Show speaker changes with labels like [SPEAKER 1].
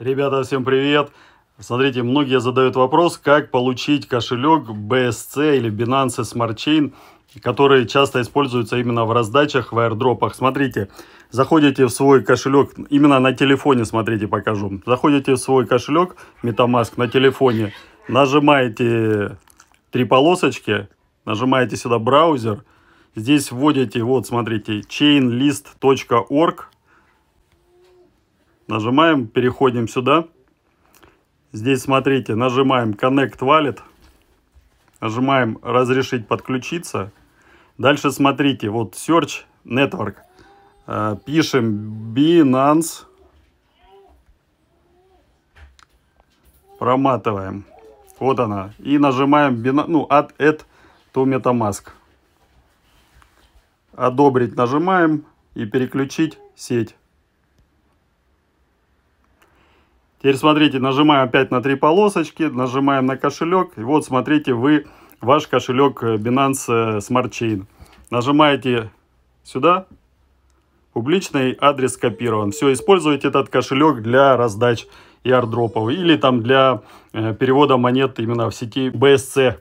[SPEAKER 1] Ребята, всем привет! Смотрите, многие задают вопрос, как получить кошелек BSC или Binance Smart Chain, которые часто используются именно в раздачах, в аирдропах. Смотрите, заходите в свой кошелек, именно на телефоне, смотрите, покажу. Заходите в свой кошелек MetaMask на телефоне, нажимаете три полосочки, нажимаете сюда браузер, здесь вводите, вот смотрите, chainlist.org, Нажимаем, переходим сюда. Здесь, смотрите, нажимаем Connect Wallet. Нажимаем «Разрешить подключиться». Дальше смотрите, вот Search Network. Э, пишем Binance. Проматываем. Вот она. И нажимаем Binance, ну, Add, add to MetaMask. Одобрить нажимаем и переключить сеть. Теперь смотрите, нажимаем опять на три полосочки, нажимаем на кошелек. И вот смотрите, вы ваш кошелек э, Binance э, Smart Chain. Нажимаете сюда. Публичный адрес копирован. Все, используйте этот кошелек для раздач и ардропов. Или там для э, перевода монет именно в сети BSC.